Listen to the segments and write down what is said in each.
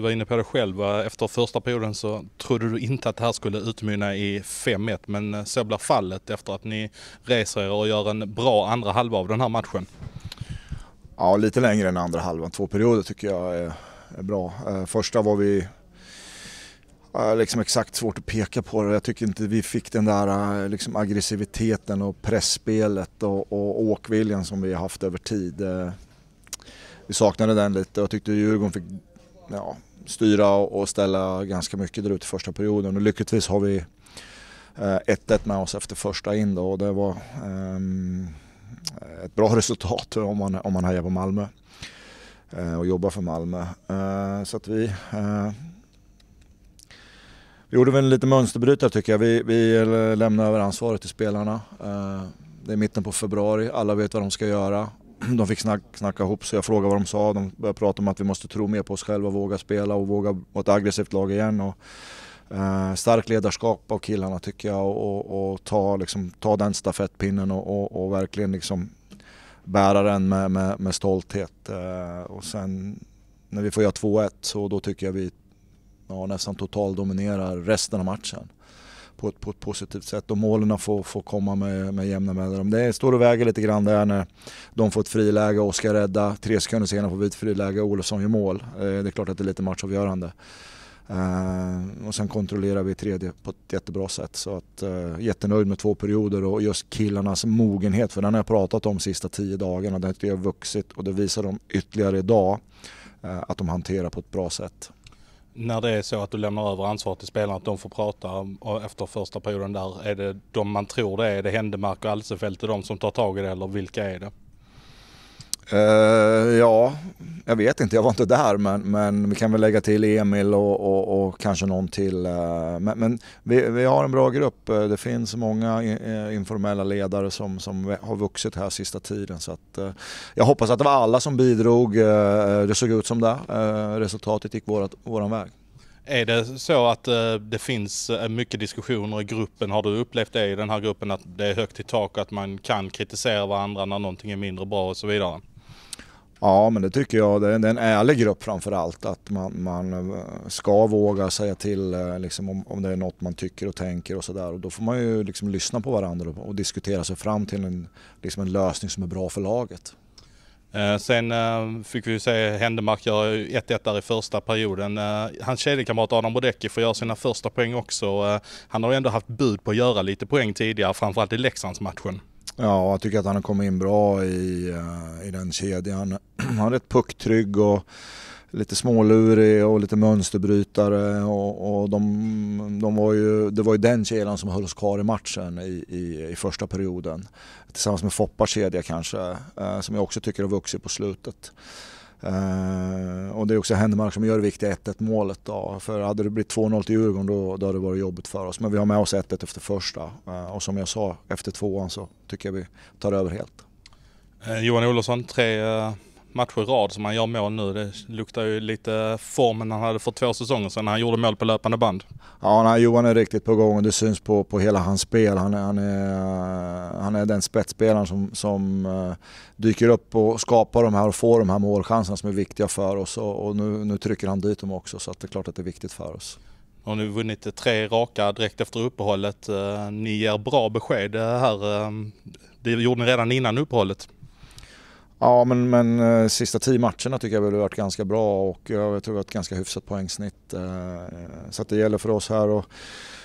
Du var inne på det själv, efter första perioden så trodde du inte att det här skulle utmynna i 5-1 men eh, så blir fallet efter att ni reser er och gör en bra andra halva av den här matchen. Ja, lite längre än andra halvan. Två perioder tycker jag är, är bra. Eh, första var vi liksom exakt svårt att peka på det. Jag tycker inte vi fick den där eh, liksom aggressiviteten och pressspelet och, och åkviljan som vi har haft över tid. Vi saknade den lite och jag tyckte Djurgården fick ja, styra och ställa ganska mycket där ute i första perioden. Och lyckligtvis har vi 1-1 eh, med oss efter första in då, och det var ehm, ett bra resultat om man, om man hejar på Malmö eh, och jobbar för Malmö. Eh, så att vi, vi gjorde väl liten mönsterbrytare tycker jag. Vi, vi lämnade över ansvaret till spelarna. Det är mitten på februari, alla vet vad de ska göra de fick snack, snacka ihop sig, jag frågade vad de sa. De började prata om att vi måste tro mer på oss själva, våga spela och våga vara ett aggressivt lag igen. Och, eh, starkt ledarskap av killarna tycker jag och, och, och ta, liksom, ta den stafettpinnen och, och verkligen liksom bära den med, med, med stolthet. Eh, och sen när vi får göra 2-1 så då tycker jag vi ja, nästan totalt dominerar resten av matchen på ett, på ett positivt sätt och målen får, får komma med, med jämna mellanrum. Det står och väger lite grann där när de får ett friläge och ska rädda. Tre sekunder senare får vi ett friläge och Olofsson gör mål. Eh, det är klart att det är lite matchavgörande. Uh, och sen kontrollerar vi tredje på ett jättebra sätt. Så att, uh, jättenöjd med två perioder och just killarnas mogenhet, för den har jag pratat om de sista tio dagarna. Det har vuxit och det visar de ytterligare idag uh, att de hanterar på ett bra sätt när det är så att du lämnar över ansvaret till spelarna att de får prata och efter första perioden där, är det de man tror det är, det Händemark och Alsefelt, är de som tar tag i det eller vilka är det? Uh, ja, jag vet inte, jag var inte där men, men vi kan väl lägga till Emil och, och, och kanske någon till. Uh, men, men vi, vi, har en bra grupp, eh, det finns många informella ledare som, som har vuxit här sista tiden. Så att, uh, jag hoppas att det var alla som bidrog, det såg ut som det. resultatet gick vårat, våran väg. Är det så att det finns mycket diskussioner i gruppen? Har du upplevt det i den här gruppen att det är högt i tak och att man kan kritisera varandra när någonting är mindre bra och så vidare? Ja, men det tycker jag. Det är en ärlig grupp framför allt. Att man, man eh, ska våga säga till eh, liksom, om, om det är något man tycker och tänker och sådär. Då får man ju liksom lyssna på varandra och, och diskutera sig fram till en, liksom en lösning som är bra för laget. Eh, sen eh, fick vi se Händemark göra 1-1 där i första perioden. Eh, hans kedjekamrat Adam Brodecki får göra sina första poäng också. Eh, han har ju ändå haft bud på att göra lite poäng tidigare, framförallt i Leksandsmatchen. Ja, jag tycker att han har kommit in bra i, eh, i den kedjan. Han är rätt pucktrygg och lite smålurig och lite mönsterbrytare. Och, och de, de, var ju, det var ju den kedjan som höll oss kvar i matchen i, i, i första perioden. Tillsammans med Foppas kedja kanske, eh, som jag också tycker har vuxit på slutet. Uh, och det är också Händemark som gör det viktiga 1-1 målet då. För hade det blivit 2-0 till Djurgården då, då hade det varit jobbigt för oss. Men vi har med oss 1-1 efter första. Uh, och som jag sa, efter tvåan så tycker jag vi tar över helt. Eh, Johan Olofsson, tre matcher i rad som han gör mål nu. Det luktar ju lite formen han hade för två säsonger sedan när han gjorde mål på löpande band. Ja, nej, Johan är riktigt på gång och det syns på, på hela hans spel. Han, han, är, eh, han är den spetsspelaren som, som eh, dyker upp och skapar de här och får de här målchanserna som är viktiga för oss. Och, och nu, nu trycker han dit dem också så det är klart att det är viktigt för oss har nu vunnit tre raka direkt efter uppehållet. Eh, ni ger bra besked här. Det gjorde ni redan innan uppehållet. Ja, men, men eh, sista tio matcherna tycker jag väl har varit ganska bra och jag tror vi har ett ganska hyfsat poängsnitt. Eh, så det gäller för oss här att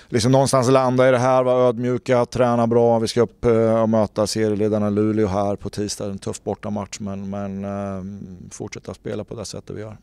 liksom någonstans landa i det här, vara ödmjuka, träna bra. Vi ska upp eh, och möta serieledarna Luleå här på tisdag, en tuff bortamatch men, men fortsätta spela på det sättet vi gör.